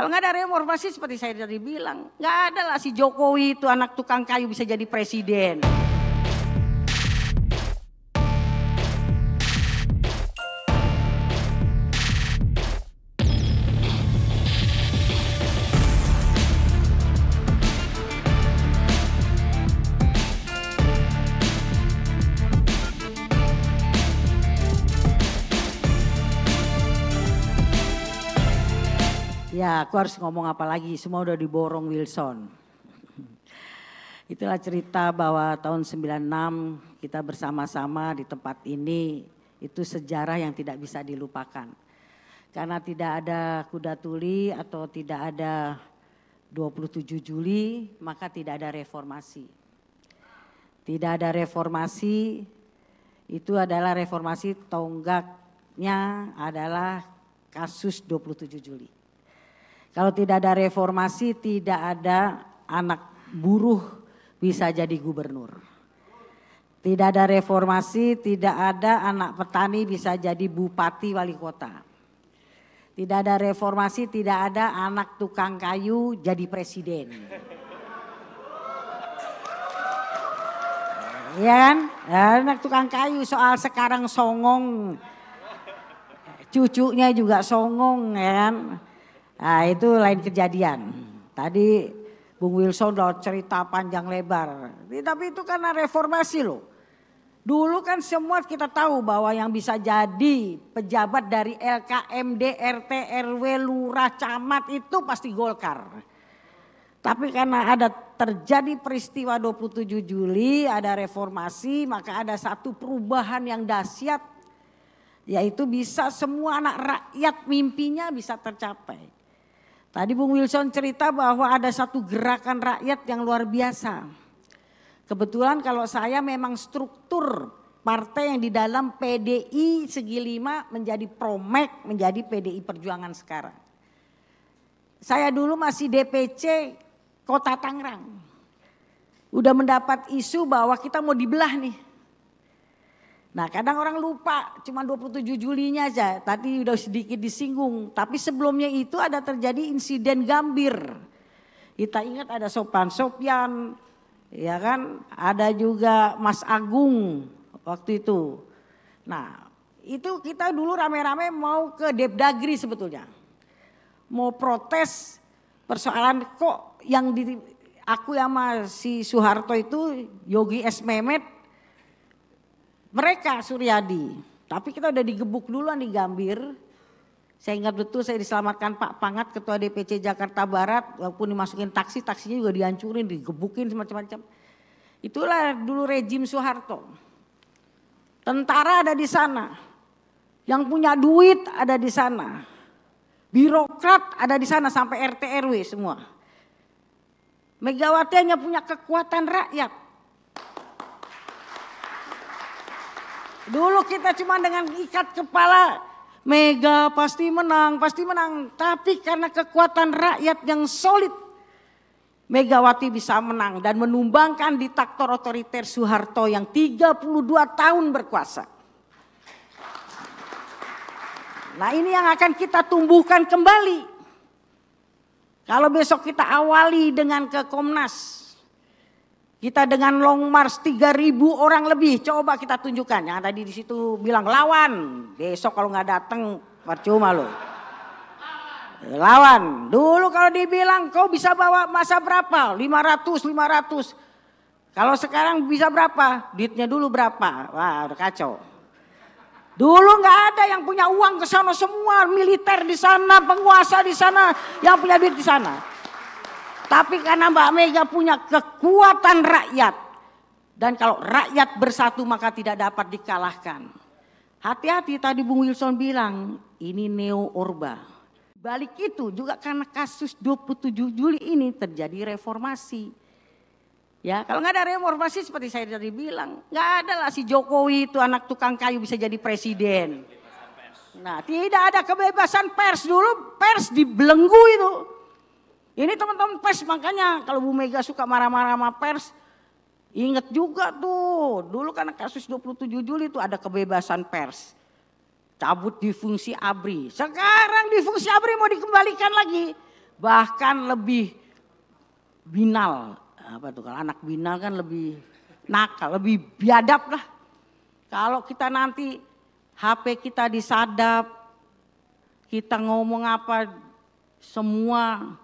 Kalau nggak ada reformasi seperti saya tadi bilang, nggak ada lah si Jokowi itu anak tukang kayu bisa jadi presiden. Ya, aku harus ngomong apa lagi, semua udah diborong Wilson. Itulah cerita bahwa tahun 96 kita bersama-sama di tempat ini, itu sejarah yang tidak bisa dilupakan. Karena tidak ada kuda tuli atau tidak ada 27 Juli, maka tidak ada reformasi. Tidak ada reformasi, itu adalah reformasi tonggaknya adalah kasus 27 Juli kalau tidak ada reformasi, tidak ada anak buruh bisa jadi gubernur. Tidak ada reformasi, tidak ada anak petani bisa jadi bupati wali kota. Tidak ada reformasi, tidak ada anak tukang kayu jadi presiden. Iya kan? Anak tukang kayu soal sekarang songong. Cucunya juga songong ya kan? Nah itu lain kejadian. Tadi Bung Wilson udah cerita panjang lebar. Tapi itu karena reformasi loh. Dulu kan semua kita tahu bahwa yang bisa jadi pejabat dari LKMD, RT, RW, Lurah, Camat itu pasti Golkar. Tapi karena ada terjadi peristiwa 27 Juli, ada reformasi, maka ada satu perubahan yang dahsyat yaitu bisa semua anak rakyat mimpinya bisa tercapai. Tadi Bung Wilson cerita bahwa ada satu gerakan rakyat yang luar biasa. Kebetulan kalau saya memang struktur partai yang di dalam PDI segi lima menjadi promek menjadi PDI Perjuangan sekarang. Saya dulu masih DPC Kota Tangerang. Udah mendapat isu bahwa kita mau dibelah nih Nah kadang orang lupa cuma 27 Julinya aja, tadi udah sedikit disinggung. Tapi sebelumnya itu ada terjadi insiden gambir. Kita ingat ada Sopan Sopyan, ya kan ada juga Mas Agung waktu itu. Nah itu kita dulu rame-rame mau ke Depdagri sebetulnya. Mau protes persoalan kok yang di, aku sama si Soeharto itu Yogi S. Mehmet mereka Suryadi. Tapi kita udah digebuk duluan di Gambir. Saya ingat betul saya diselamatkan Pak Pangat Ketua DPC Jakarta Barat walaupun dimasukin taksi, taksinya juga dihancurin, digebukin semacam-macam. Itulah dulu rejim Soeharto. Tentara ada di sana. Yang punya duit ada di sana. Birokrat ada di sana sampai RT RW semua. Megawati hanya punya kekuatan rakyat. Dulu kita cuma dengan ikat kepala. Mega pasti menang, pasti menang. Tapi karena kekuatan rakyat yang solid. Megawati bisa menang dan menumbangkan diktator otoriter Soeharto yang 32 tahun berkuasa. Nah ini yang akan kita tumbuhkan kembali. Kalau besok kita awali dengan ke Komnas, kita dengan long march 3000 orang lebih, coba kita tunjukkan. Yang tadi di situ bilang lawan, besok kalau nggak datang percuma lo. Lawan. Dulu kalau dibilang kau bisa bawa masa berapa? 500, 500. Kalau sekarang bisa berapa? Duitnya dulu berapa? Wah, udah kacau. Dulu nggak ada yang punya uang ke sana semua, militer di sana, penguasa di sana, yang punya duit di sana. Tapi karena Mbak Mega punya kekuatan rakyat. Dan kalau rakyat bersatu maka tidak dapat dikalahkan. Hati-hati tadi Bung Wilson bilang ini Neo Orba. Balik itu juga karena kasus 27 Juli ini terjadi reformasi. Ya, kalau nggak ada reformasi seperti saya tadi bilang, nggak ada lah si Jokowi itu anak tukang kayu bisa jadi presiden. Nah, tidak ada kebebasan pers dulu, pers dibelenggu itu. Ini teman-teman pers makanya kalau Bu Mega suka marah-marah sama pers, inget juga tuh. Dulu karena kasus 27 Juli itu ada kebebasan pers. Cabut di fungsi ABRI. Sekarang di fungsi ABRI mau dikembalikan lagi. Bahkan lebih binal. Apa tuh kalau anak binal kan lebih nakal, lebih biadab lah. Kalau kita nanti HP kita disadap, kita ngomong apa semua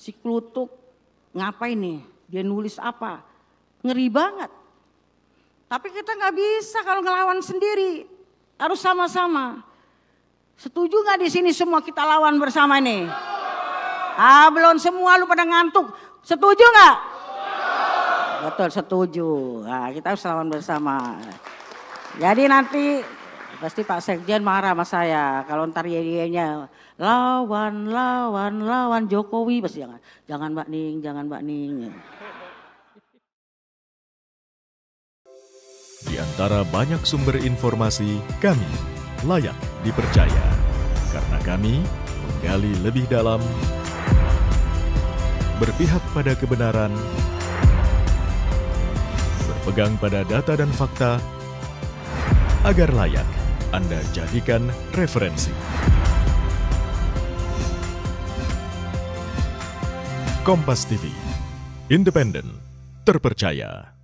si Klutuk ngapain nih, dia nulis apa. Ngeri banget. Tapi kita nggak bisa kalau ngelawan sendiri, harus sama-sama. Setuju nggak di sini semua kita lawan bersama nih? Ah belum semua lu pada ngantuk. Setuju nggak? Betul setuju. Nah, kita harus lawan bersama. Jadi nanti Pasti Pak Sekjen marah sama saya kalau ntar yeyenya ya lawan, lawan, lawan Jokowi pasti jangan. Jangan Mbak Ning, jangan Mbak Ning. Di antara banyak sumber informasi, kami layak dipercaya. Karena kami menggali lebih dalam, berpihak pada kebenaran, berpegang pada data dan fakta, agar layak anda jadikan referensi. Kompas TV, independen, terpercaya.